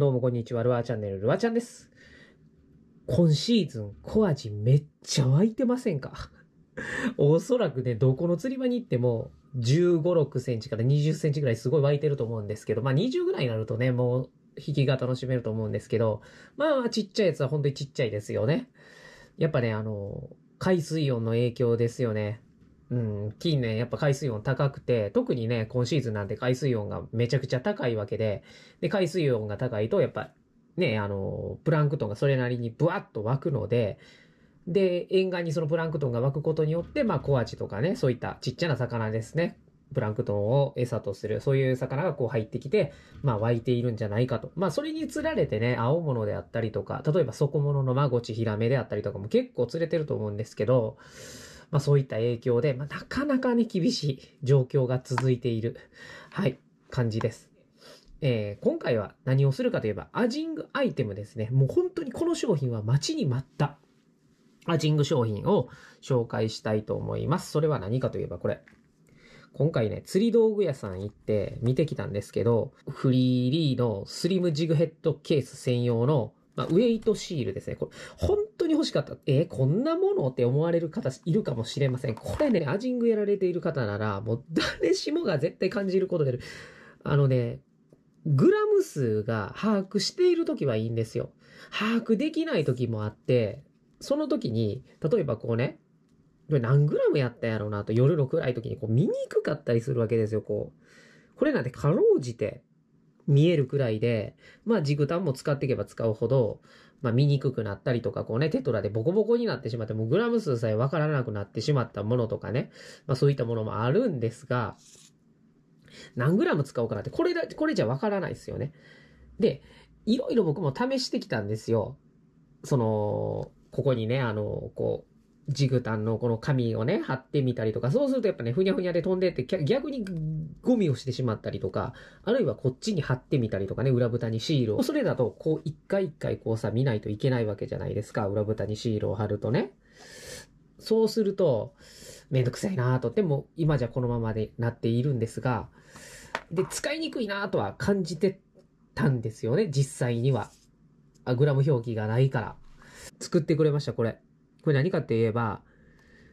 どうもこんにちは、ルアーチャンネル、ルアちゃんです。今シーズン、小アジめっちゃ湧いてませんか おそらくね、どこの釣り場に行っても、15、6センチから20センチぐらいすごい湧いてると思うんですけど、まあ20ぐらいになるとね、もう引きが楽しめると思うんですけど、まあちっちゃいやつは本当にちっちゃいですよね。やっぱね、あの、海水温の影響ですよね。うん、近年やっぱ海水温高くて、特にね、今シーズンなんて海水温がめちゃくちゃ高いわけで、で、海水温が高いと、やっぱね、あの、プランクトンがそれなりにブワッと湧くので、で、沿岸にそのプランクトンが湧くことによって、まあ、小アジとかね、そういったちっちゃな魚ですね。プランクトンを餌とする、そういう魚がこう入ってきて、まあ湧いているんじゃないかと。まあそれに釣られてね、青物であったりとか、例えば底物のマゴチヒラメであったりとかも結構釣れてると思うんですけど、まあ、そういった影響で、まあ、なかなかね、厳しい状況が続いている、はい、感じです。えー、今回は何をするかといえば、アジングアイテムですね。もう本当にこの商品は待ちに待ったアジング商品を紹介したいと思います。それは何かといえばこれ。今回ね、釣り道具屋さん行って見てきたんですけど、フリーリーのスリムジグヘッドケース専用のまあ、ウェイトシールですね。これ、本当に欲しかった。えー、こんなものって思われる方いるかもしれません。これね、アジングやられている方なら、もう誰しもが絶対感じることでる。あのね、グラム数が把握しているときはいいんですよ。把握できないときもあって、その時に、例えばこうね、何グラムやったんやろうなと、夜の暗い時にこう見にくかったりするわけですよ、こう。これなんてかろうじて、見えるくらいで、まあ、ジグタンも使っていけば使うほど、まあ、見にくくなったりとか、こうね、テトラでボコボコになってしまって、もうグラム数さえわからなくなってしまったものとかね、まあ、そういったものもあるんですが、何グラム使おうかなって、これだ、これじゃわからないですよね。で、いろいろ僕も試してきたんですよ。その、ここにね、あの、こう、ジグタンのこの紙をね、貼ってみたりとか、そうするとやっぱね、ふにゃふにゃで飛んでって、逆にゴミをしてしまったりとか、あるいはこっちに貼ってみたりとかね、裏蓋にシールを。それだと、こう、一回一回こうさ、見ないといけないわけじゃないですか。裏蓋にシールを貼るとね。そうすると、めんどくさいなぁと。でも、今じゃこのままでなっているんですが、で、使いにくいなぁとは感じてたんですよね、実際には。あ、グラム表記がないから。作ってくれました、これ。これ何かって言えば、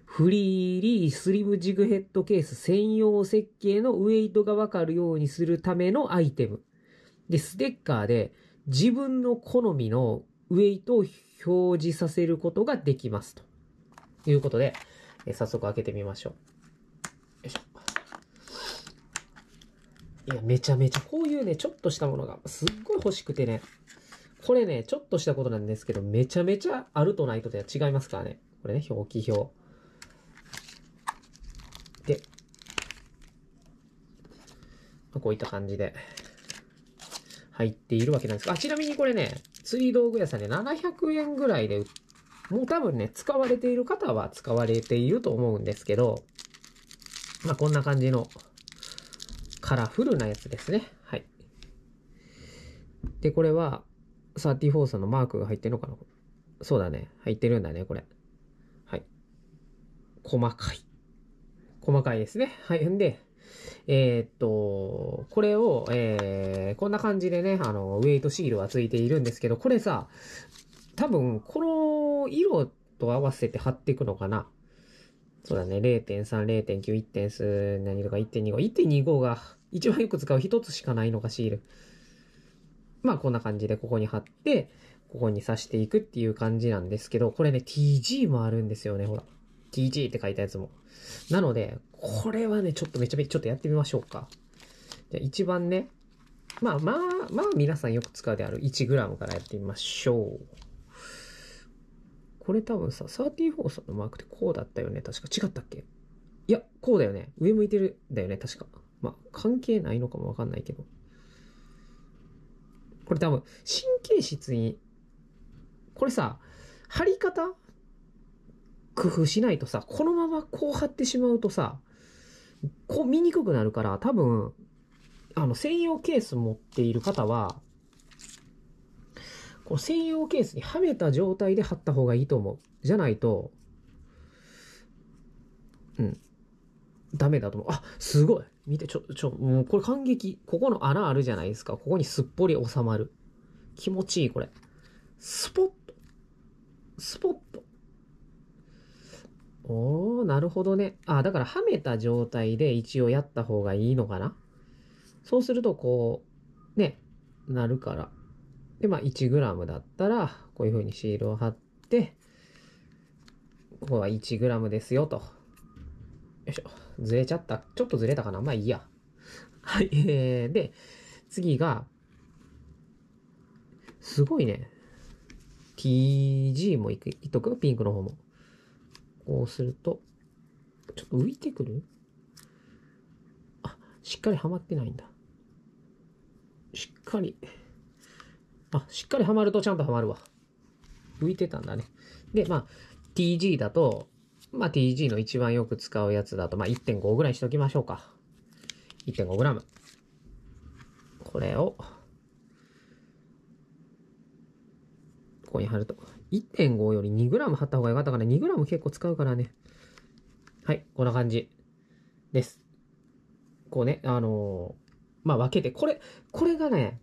フリーリースリムジグヘッドケース専用設計のウェイトがわかるようにするためのアイテム。で、ステッカーで自分の好みのウェイトを表示させることができますと。いうことで、え早速開けてみましょう。よいしょ。いや、めちゃめちゃこういうね、ちょっとしたものがすっごい欲しくてね。これね、ちょっとしたことなんですけど、めちゃめちゃあるとないとでは違いますからね。これね、表記表。で、こういった感じで入っているわけなんですが、あ、ちなみにこれね、釣り道具屋さんで700円ぐらいで、もう多分ね、使われている方は使われていると思うんですけど、まあ、こんな感じのカラフルなやつですね。はい。で、これは、34さんのマークが入ってるのかなそうだね。入ってるんだね、これ。はい。細かい。細かいですね。はい。んで、えー、っと、これを、えー、こんな感じでね、あの、ウェイトシールはついているんですけど、これさ、多分、この色と合わせて貼っていくのかな。そうだね、0.3、0.9、1. 数、何とか1.25。1.25が一番よく使う一つしかないのか、シール。まあこんな感じでここに貼って、ここに刺していくっていう感じなんですけど、これね、TG もあるんですよね、ほら。TG って書いたやつも。なので、これはね、ちょっとめちゃめちゃちょっとやってみましょうか。じゃあ一番ね、まあまあ、まあ皆さんよく使うである 1g からやってみましょう。これ多分さ、34さんのマークってこうだったよね、確か。違ったっけいや、こうだよね。上向いてるだよね、確か。まあ、関係ないのかもわかんないけど。これ多分、神経質に、これさ、貼り方工夫しないとさ、このままこう貼ってしまうとさ、こう見にくくなるから、多分、あの、専用ケース持っている方は、この専用ケースにはめた状態で貼った方がいいと思う。じゃないと、うん。ダメだと思う。あ、すごい見て、ちょ、ちょ、もうこれ感激。ここの穴あるじゃないですか。ここにすっぽり収まる。気持ちいい、これ。スポッと。スポッと。おー、なるほどね。あ、だからはめた状態で一応やった方がいいのかな。そうすると、こう、ね、なるから。で、まあ 1g だったら、こういう風にシールを貼って、ここは 1g ですよと。いしょ。ずれちゃった。ちょっとずれたかなまあいいや。はい。えー、で、次が、すごいね。TG もいく、いっとくピンクの方も。こうすると、ちょっと浮いてくるあ、しっかりはまってないんだ。しっかり。あ、しっかりはまるとちゃんとはまるわ。浮いてたんだね。で、まあ、TG だと、まあ、TG の一番よく使うやつだと、まあ、1.5ぐらいしときましょうか。1.5g。これを、ここに貼ると。1.5より 2g 貼った方が良かったかな。2g 結構使うからね。はい、こんな感じです。こうね、あのー、まあ、分けて、これ、これがね、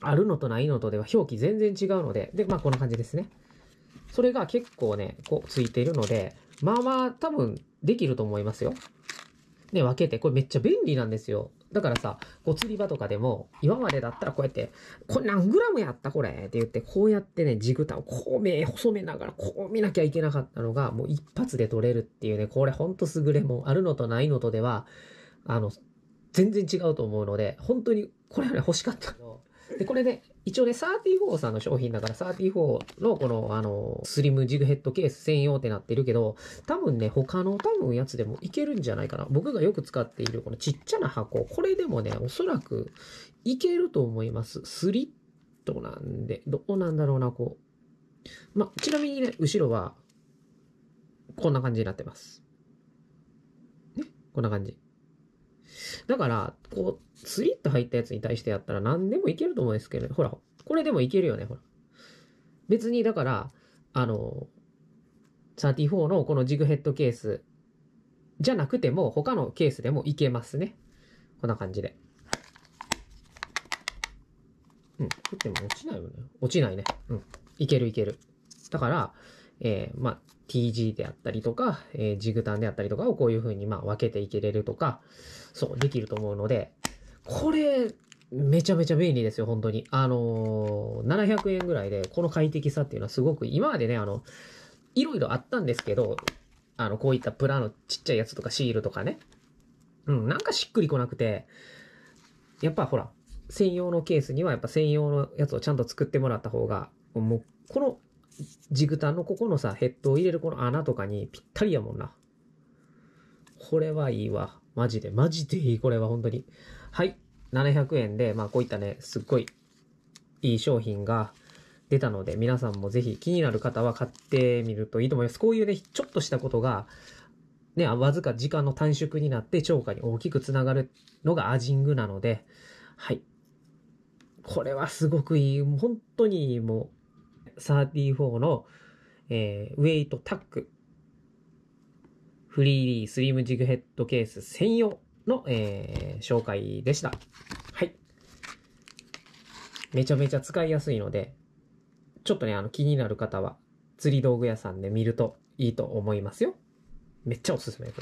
あるのとないのとでは表記全然違うので、で、まあ、こんな感じですね。それが結構ね、こうついているので、まあまあ多分できると思いますよ。ね、分けて、これめっちゃ便利なんですよ。だからさ、こう釣り場とかでも、今までだったらこうやって、これ何グラムやったこれって言って、こうやってね、ジグタをこう目細めながら、こう見なきゃいけなかったのが、もう一発で取れるっていうね、これほんと優れもあるのとないのとでは、あの、全然違うと思うので、本当にこれはね、欲しかったの。で、これで、一応ね、34さんの商品だから、34のこの、あの、スリムジグヘッドケース専用ってなってるけど、多分ね、他の多分やつでもいけるんじゃないかな。僕がよく使っているこのちっちゃな箱、これでもね、おそらくいけると思います。スリットなんで、どうなんだろうな、こう。ま、ちなみにね、後ろは、こんな感じになってます。ね、こんな感じ。だから、こう、スリッと入ったやつに対してやったら何でもいけると思うんですけど、ほら、これでもいけるよね、ほら。別に、だから、あの、34のこのジグヘッドケースじゃなくても、他のケースでもいけますね。こんな感じで。うん、振っても落ちないよね。落ちないね。うん。いけるいける。だから、えー、まあ、TG であったりとか、えー、ジグタンであったりとかをこういう風にま分けていけれるとか、そう、できると思うので、これ、めちゃめちゃ便利ですよ、本当に。あのー、700円ぐらいで、この快適さっていうのはすごく、今までね、あの、いろいろあったんですけど、あの、こういったプラのちっちゃいやつとかシールとかね。うん、なんかしっくりこなくて、やっぱほら、専用のケースにはやっぱ専用のやつをちゃんと作ってもらった方が、もう、このジグタンのここのさ、ヘッドを入れるこの穴とかにぴったりやもんな。これはいいわ。マジで。マジでいい。これは本当に。はい。700円で、まあこういったね、すっごいいい商品が出たので、皆さんもぜひ気になる方は買ってみるといいと思います。こういうね、ちょっとしたことが、ね、わずか時間の短縮になって超過に大きくつながるのがアジングなので、はい。これはすごくいい。本当にもう34の、えー、ウェイトタックフリーリースリムジグヘッドケース専用の、えー、紹介でした。はい。めちゃめちゃ使いやすいので、ちょっとね、あの気になる方は釣り道具屋さんで見るといいと思いますよ。めっちゃおすすめです。